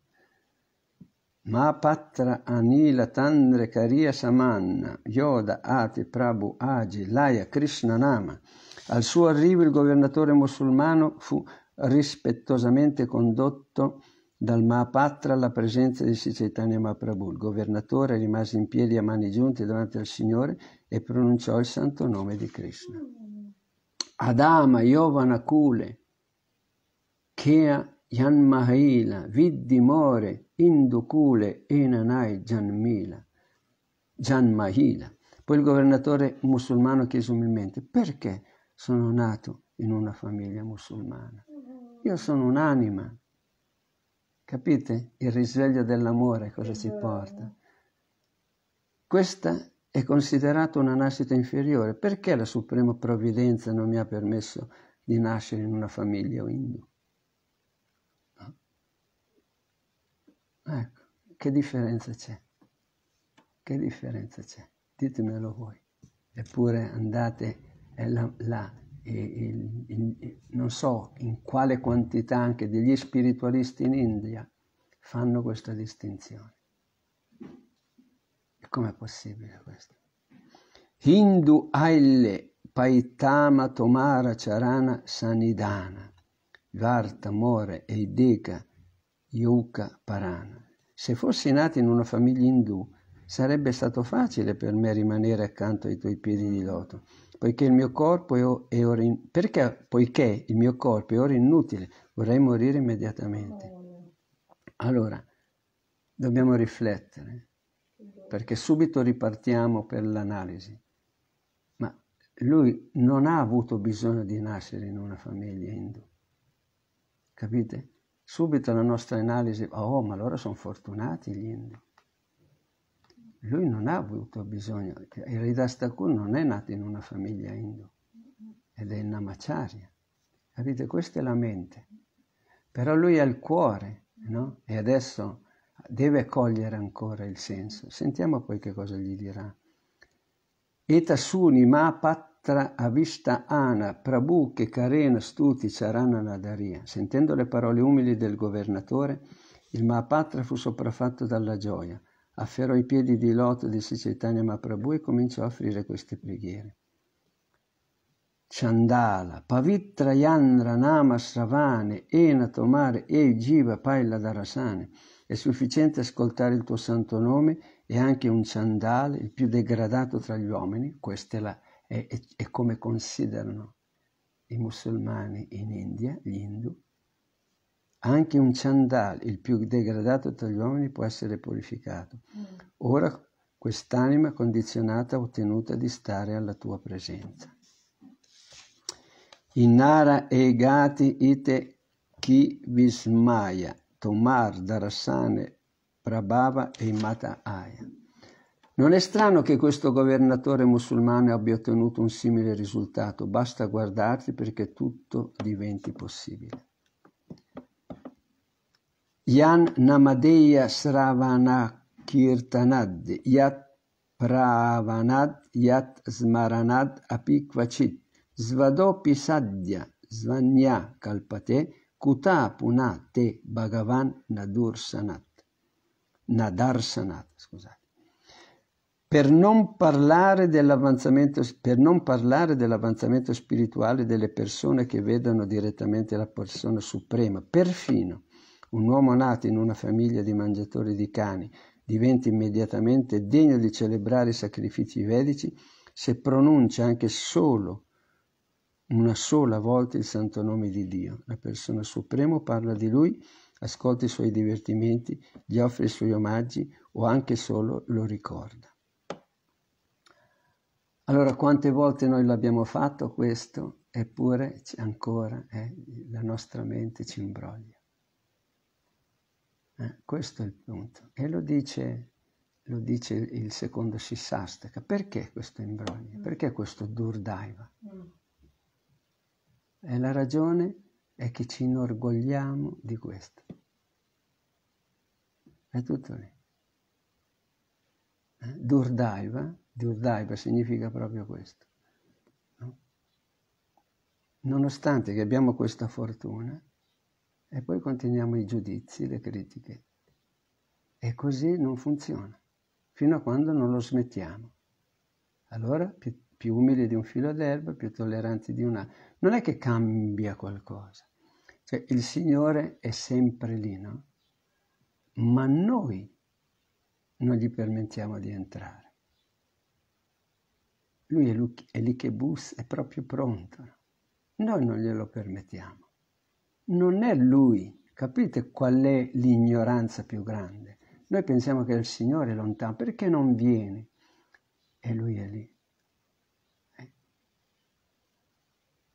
Ma patra anila tandre kariya samanna yoda ati prabhu aji laya krishna nama. Al suo arrivo il governatore musulmano fu rispettosamente condotto dal Mahapatra alla presenza di Sri Mahaprabhu. Il governatore rimase in piedi a mani giunte davanti al Signore e pronunciò il santo nome di Krishna. Adama Yovana Kule Kea Yanmahila Viddimore Indukule Enanai Janmila Janmahila. Poi il governatore musulmano chiese umilmente perché sono nato in una famiglia musulmana. Io sono un'anima Capite il risveglio dell'amore cosa ci esatto. porta? Questa è considerata una nascita inferiore. Perché la Suprema Provvidenza non mi ha permesso di nascere in una famiglia hindu? Ecco, che differenza c'è? Che differenza c'è? Ditemelo voi. Eppure andate, è la, la e, e, e, non so in quale quantità anche degli spiritualisti in India fanno questa distinzione. E com'è possibile questo? Hindu Aile Paitama Tomara Charana Sanidana Varta More Eideka Yuka Parana. Se fossi nato in una famiglia indù, sarebbe stato facile per me rimanere accanto ai tuoi piedi di loto poiché il mio corpo è ora, in... Perché? Poiché il mio corpo è ora inutile, vorrei morire immediatamente. Allora, dobbiamo riflettere, perché subito ripartiamo per l'analisi. Ma lui non ha avuto bisogno di nascere in una famiglia hindu. Capite? Subito la nostra analisi, oh, ma allora sono fortunati gli hindu lui non ha avuto bisogno, il Ridastakur non è nato in una famiglia hindu ed è in Namacharya. Capite? Questa è la mente. Però lui ha il cuore, no? E adesso deve cogliere ancora il senso. Sentiamo poi che cosa gli dirà. Etasuni ma patra avista ana prabhu che karena stuti charana nadaria. Sentendo le parole umili del governatore, il Mahapatra fu sopraffatto dalla gioia afferrò i piedi di Lot di Sicitania Maprabhu e cominciò a offrire queste preghiere. Chandala, Pavitra Yandra Nama Sravane, Ena Tomare E Jiva Paila Darasane. È sufficiente ascoltare il tuo santo nome e anche un chandale, il più degradato tra gli uomini, questa è, la, è, è, è come considerano i musulmani in India, gli Hindu, anche un Chandal, il più degradato tra gli uomini, può essere purificato. Mm. Ora quest'anima condizionata ha ottenuta di stare alla tua presenza. Inara e gati ite chi vismaya, tomar darasane prabhava e mata aya. Non è strano che questo governatore musulmano abbia ottenuto un simile risultato, basta guardarti perché tutto diventi possibile. Yan Namadeya Sravanakirtanad, Yat Pravanad, Yat Smaranad Apikvacit, Svadopi Sadhya, Svanya Kalpate, Kuta Punate Bhagavan Nadursanat. Nadarsanat, scusate. Per non, parlare dell'avanzamento, per non parlare dell'avanzamento spirituale delle persone che vedono direttamente la persona suprema, perfino un uomo nato in una famiglia di mangiatori di cani diventa immediatamente degno di celebrare i sacrifici vedici se pronuncia anche solo una sola volta il santo nome di Dio. La persona suprema parla di lui, ascolta i suoi divertimenti, gli offre i suoi omaggi o anche solo lo ricorda. Allora quante volte noi l'abbiamo fatto questo, eppure ancora eh, la nostra mente ci imbroglia. Eh, questo è il punto. E lo dice, lo dice il secondo Sissastaka. Perché questo imbroglio? Mm. Perché questo Durdaiva? Mm. E la ragione è che ci inorgogliamo di questo. È tutto lì. Eh? Durdaiva, Durdaiva significa proprio questo. No? Nonostante che abbiamo questa fortuna, e poi conteniamo i giudizi, le critiche. E così non funziona, fino a quando non lo smettiamo. Allora, più, più umili di un filo d'erba, più tolleranti di una... Non è che cambia qualcosa. Cioè, il Signore è sempre lì, no? Ma noi non gli permettiamo di entrare. Lui è, è lì che bussa, è proprio pronto. Noi non glielo permettiamo non è lui. Capite qual è l'ignoranza più grande? Noi pensiamo che il Signore è lontano, perché non viene? E lui è lì. Eh?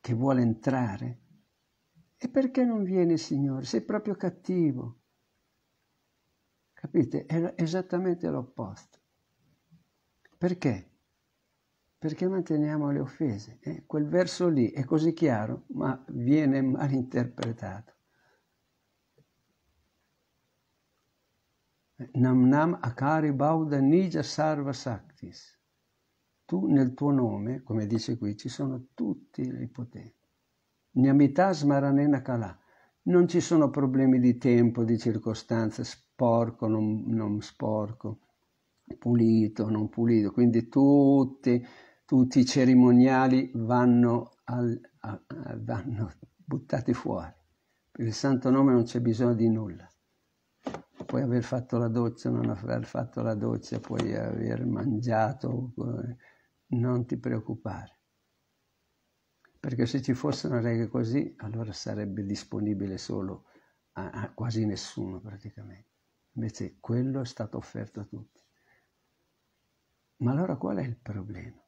Che vuole entrare. E perché non viene il Signore? Sei proprio cattivo. Capite? È esattamente l'opposto. Perché? perché manteniamo le offese. Eh? Quel verso lì è così chiaro, ma viene mal interpretato. Eh, nam nam akari bauda nija sarva saktis. Tu nel tuo nome, come dice qui, ci sono tutti i poteri. Nyamitas maranena kalà. Non ci sono problemi di tempo, di circostanze, sporco, non, non sporco, pulito, non pulito. Quindi tutti tutti i cerimoniali vanno, al, a, a, vanno buttati fuori. Per il santo nome non c'è bisogno di nulla. Puoi aver fatto la doccia, non aver fatto la doccia, puoi aver mangiato, non ti preoccupare. Perché se ci fossero regole così, allora sarebbe disponibile solo a, a quasi nessuno praticamente. Invece quello è stato offerto a tutti. Ma allora qual è il problema?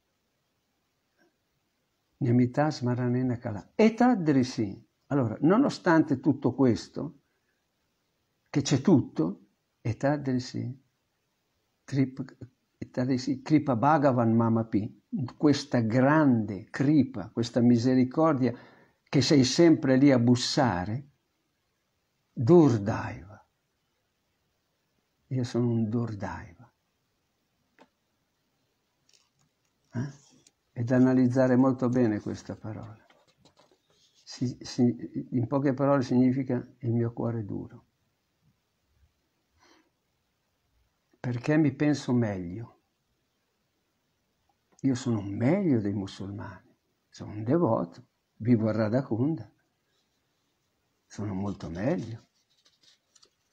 Nemità smaranena calà. Età drisi. Allora, nonostante tutto questo, che c'è tutto, età drisi, kripa bhagavan mamapi, questa grande kripa, questa misericordia che sei sempre lì a bussare, durdaiva. Io sono un durdaiva. Eh? ed analizzare molto bene questa parola. Si, si, in poche parole significa il mio cuore duro. Perché mi penso meglio? Io sono meglio dei musulmani, sono un devoto, vivo a Radakunda, sono molto meglio.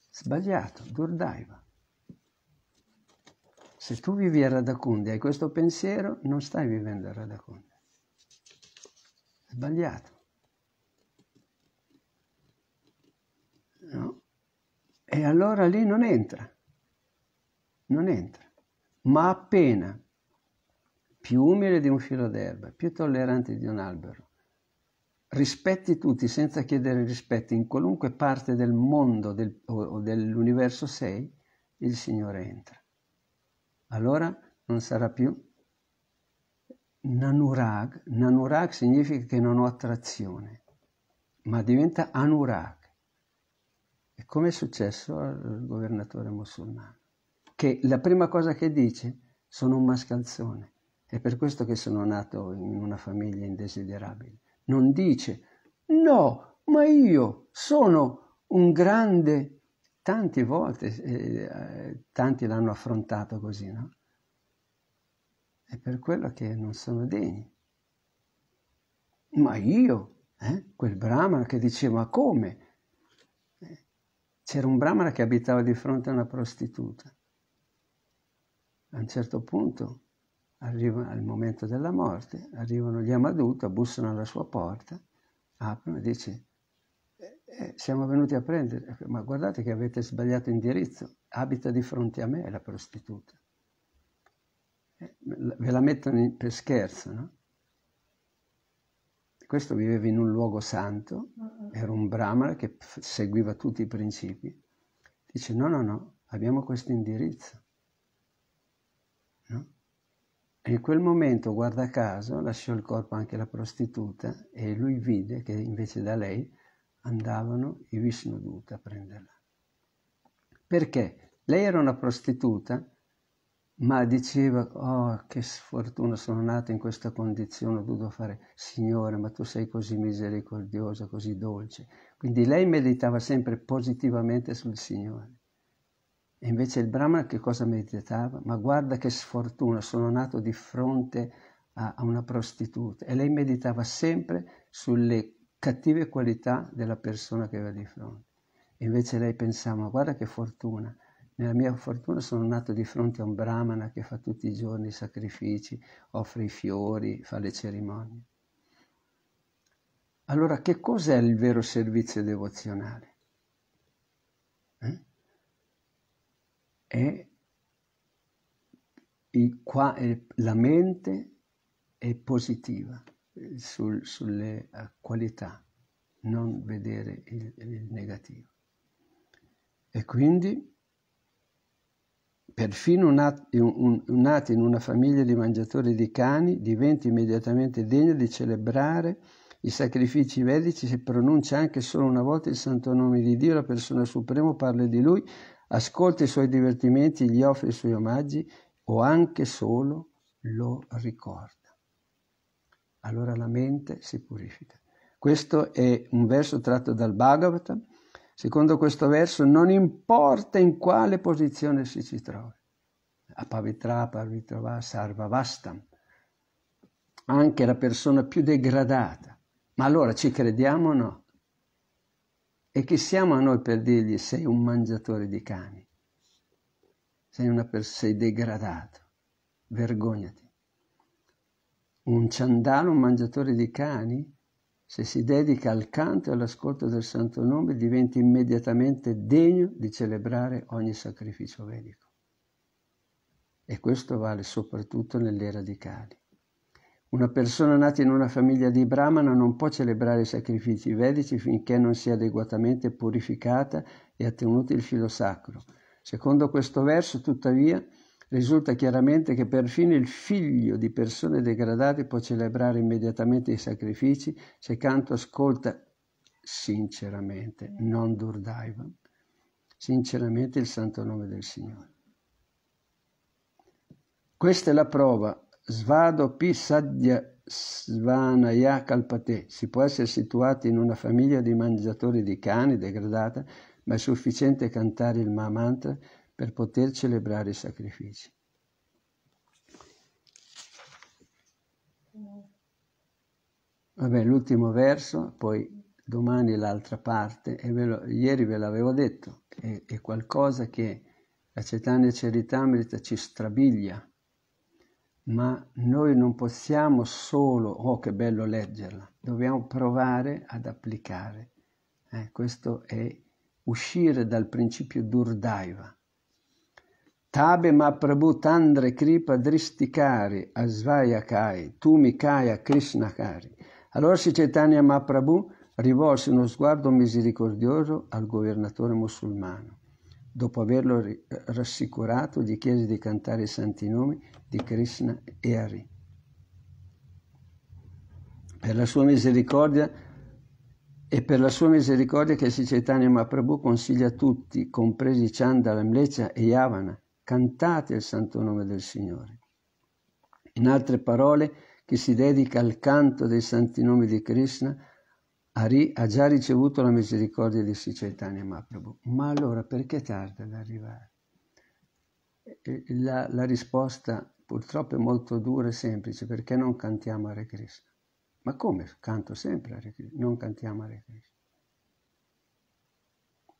Sbagliato, Durdaiva. Se tu vivi a Radacunde e hai questo pensiero, non stai vivendo a Radacunde. Sbagliato. No? E allora lì non entra. Non entra. Ma appena più umile di un filo d'erba, più tollerante di un albero, rispetti tutti senza chiedere rispetto in qualunque parte del mondo del, o, o dell'universo sei, il Signore entra allora non sarà più Nanurag. Nanurag significa che non ho attrazione, ma diventa Anurag. E come è successo al governatore musulmano? Che la prima cosa che dice sono un mascalzone, è per questo che sono nato in una famiglia indesiderabile. Non dice no, ma io sono un grande tante volte eh, eh, tanti l'hanno affrontato così, no? È per quello che non sono degni. Ma io, eh? quel Brahmana che diceva come? Eh, c'era un Brahmana che abitava di fronte a una prostituta. A un certo punto, arriva al momento della morte, arrivano gli Amaduta, bussano alla sua porta, aprono e dice eh, siamo venuti a prendere, eh, ma guardate che avete sbagliato indirizzo, abita di fronte a me la prostituta. Eh, ve la mettono in, per scherzo, no? Questo viveva in un luogo santo, era un brahmana che seguiva tutti i principi. Dice, no, no, no, abbiamo questo indirizzo. No? E in quel momento, guarda caso, lasciò il corpo anche la prostituta e lui vide che invece da lei andavano i Vishnuduta a prenderla. Perché? Lei era una prostituta, ma diceva, oh che sfortuna sono nata in questa condizione, ho dovuto fare, Signore, ma tu sei così misericordiosa, così dolce. Quindi lei meditava sempre positivamente sul Signore. E invece il Brahman che cosa meditava? Ma guarda che sfortuna, sono nato di fronte a, a una prostituta. E lei meditava sempre sulle cattive qualità della persona che aveva di fronte. E invece lei pensava, guarda che fortuna, nella mia fortuna sono nato di fronte a un brahmana che fa tutti i giorni i sacrifici, offre i fiori, fa le cerimonie. Allora che cos'è il vero servizio devozionale? Eh? È il, qua, è, la mente è positiva sul, sulle eh, qualità, non vedere il, il negativo. E quindi perfino nato in una famiglia di mangiatori di cani diventa immediatamente degno di celebrare i sacrifici vedici si pronuncia anche solo una volta il santo nome di Dio, la persona suprema parla di lui, ascolta i suoi divertimenti, gli offre i suoi omaggi o anche solo lo ricorda allora la mente si purifica. Questo è un verso tratto dal Bhagavatam. Secondo questo verso non importa in quale posizione si ci trovi. Apavitra, Pavitrava, Sarvavastam. Anche la persona più degradata. Ma allora ci crediamo o no? E chi siamo a noi per dirgli sei un mangiatore di cani? Sei, una per- sei degradato. Vergognati. Un ciandalo un mangiatore di cani? Se si dedica al canto e all'ascolto del Santo Nome diventa immediatamente degno di celebrare ogni sacrificio vedico. E questo vale soprattutto nelle radicali. Una persona nata in una famiglia di Brahmana non può celebrare i sacrifici vedici finché non sia adeguatamente purificata e ha tenuto il filo sacro. Secondo questo verso, tuttavia, Risulta chiaramente che perfino il figlio di persone degradate può celebrare immediatamente i sacrifici se canto ascolta sinceramente, mm. non durdaiva, sinceramente il santo nome del Signore. Questa è la prova. Svado pi sadhya svanaya kalpate. Si può essere situati in una famiglia di mangiatori di cani degradata, ma è sufficiente cantare il ma mantra per poter celebrare i sacrifici. Vabbè, l'ultimo verso, poi domani l'altra parte, e ve lo, ieri ve l'avevo detto, è, è qualcosa che la Cetania Ceritamrita ci strabiglia, ma noi non possiamo solo, oh che bello leggerla, dobbiamo provare ad applicare. Eh, questo è uscire dal principio d'urdaiva, Tābima Prabhu Tandre Kripa Dristikari Asvayakai Tumikaya Krishnakari. Allora Sri Chaitanya Mahaprabhu rivolse uno sguardo misericordioso al governatore musulmano. Dopo averlo rassicurato, gli chiese di cantare i santi nomi di Krishna e Ari. Per la sua misericordia e per la sua misericordia che Sri Chaitanya Mahaprabhu consiglia a tutti, compresi Chandala, Mlecha e Yavana, cantate il santo nome del Signore. In altre parole, chi si dedica al canto dei santi nomi di Krishna ha, già ricevuto la misericordia di Sri Chaitanya Mahaprabhu. Ma allora perché tarda ad arrivare? La, la risposta purtroppo è molto dura e semplice, perché non cantiamo Hare Krishna? Ma come? Canto sempre Hare Krishna, non cantiamo Hare Krishna.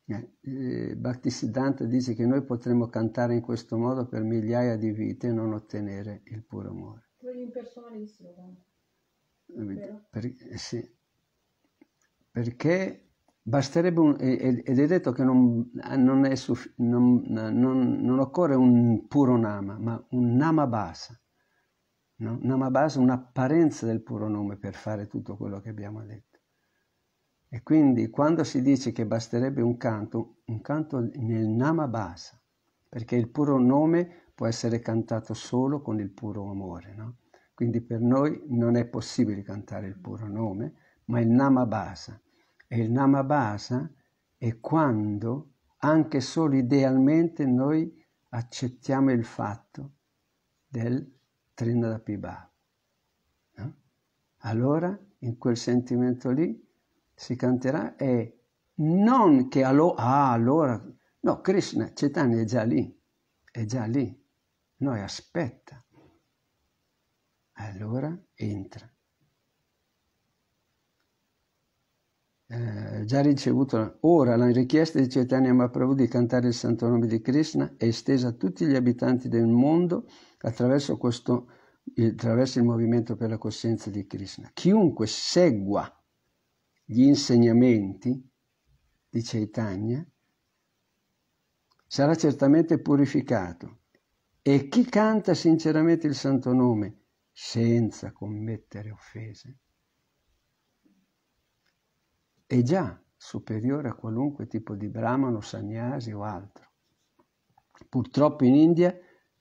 Eh, eh Bhaktisiddhanta dice che noi potremmo cantare in questo modo per migliaia di vite e non ottenere il puro amore. Quelli impersonalissimo. Eh, per, eh, sì. Perché basterebbe un, ed è detto che non, non, è suffi- non, non, occorre un puro nama, ma un nama basa. No? Nama basa, un'apparenza del puro nome per fare tutto quello che abbiamo detto. E quindi quando si dice che basterebbe un canto, un canto nel Nama Basa, perché il puro nome può essere cantato solo con il puro amore, no? Quindi per noi non è possibile cantare il puro nome, ma il Nama Basa. E il Nama Basa è quando anche solo idealmente noi accettiamo il fatto del Trinadapiba. No? Allora, in quel sentimento lì, si canterà è non che allo, ah, allora, no, Krishna Chaitanya è già lì, è già lì, noi aspetta. Allora entra. Eh, già ricevuto ora la richiesta di Chaitanya Mahaprabhu di cantare il santo nome di Krishna è estesa a tutti gli abitanti del mondo attraverso, questo, attraverso il movimento per la coscienza di Krishna. Chiunque segua gli insegnamenti di Chaitanya, sarà certamente purificato. E chi canta sinceramente il santo nome senza commettere offese è già superiore a qualunque tipo di brahmano, sagnasi o altro. Purtroppo in India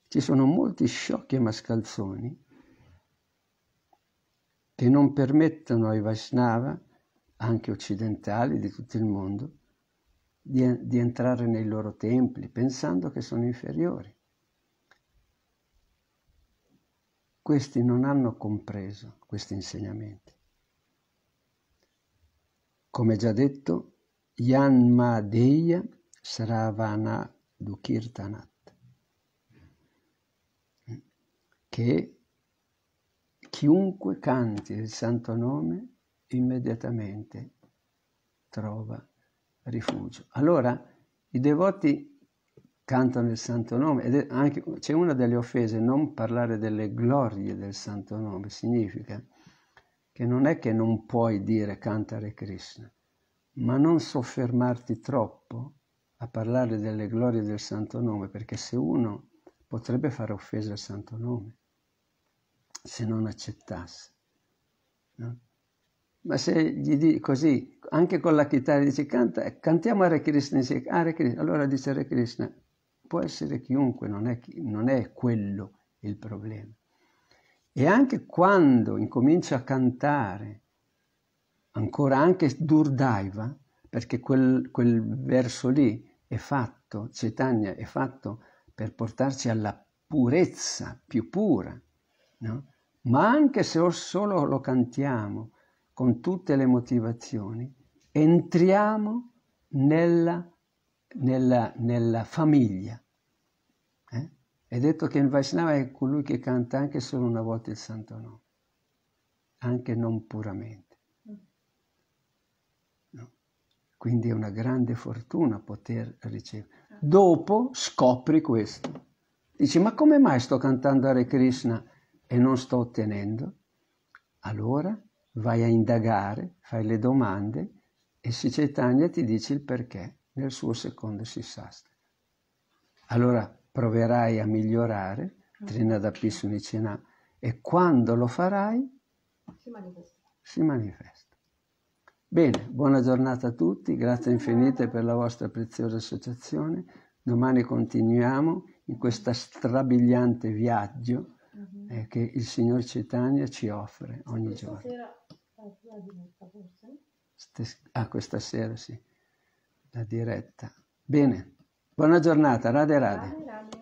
ci sono molti sciocchi e mascalzoni che non permettono ai Vaishnava anche occidentali di tutto il mondo, di, di entrare nei loro templi pensando che sono inferiori. Questi non hanno compreso questi insegnamenti. Come già detto, Yanma Deya Sravana Dukirtanat, che chiunque canti il santo nome immediatamente trova rifugio. Allora i devoti cantano il santo nome ed anche, c'è una delle offese, non parlare delle glorie del santo nome, significa che non è che non puoi dire cantare Krishna, ma non soffermarti troppo a parlare delle glorie del santo nome, perché se uno potrebbe fare offesa al santo nome, se non accettasse. No? Ma se gli dici così, anche con la chitarra, dici canta, cantiamo Hare Krishna, dice, ah, Hare Krishna, allora dice Hare Krishna. Può essere chiunque, non è, non è quello il problema. E anche quando incomincia a cantare, ancora anche Durdaiva, perché quel, quel verso lì è fatto, Cetania è fatto per portarci alla purezza più pura, no? ma anche se solo lo cantiamo, con tutte le motivazioni, entriamo nella, nella, nella famiglia. Eh? È detto che il Vaishnava è colui che canta anche solo una volta il santo nome, anche non puramente. No? Quindi è una grande fortuna poter ricevere. Dopo scopri questo. Dici, ma come mai sto cantando Hare Krishna e non sto ottenendo? Allora vai a indagare, fai le domande e se c'è Tania ti dice il perché nel suo secondo sissastra. Allora proverai a migliorare, mm. trina da e quando lo farai si manifesta. si manifesta. Bene, buona giornata a tutti, grazie infinite per la vostra preziosa associazione. Domani continuiamo in questo strabiliante viaggio eh, che il Signor Cetania ci offre ogni questa giorno. Sera, la diretta, forse? Ah, questa sera sì, la diretta. Bene, buona giornata, Rade Rade. rade, rade.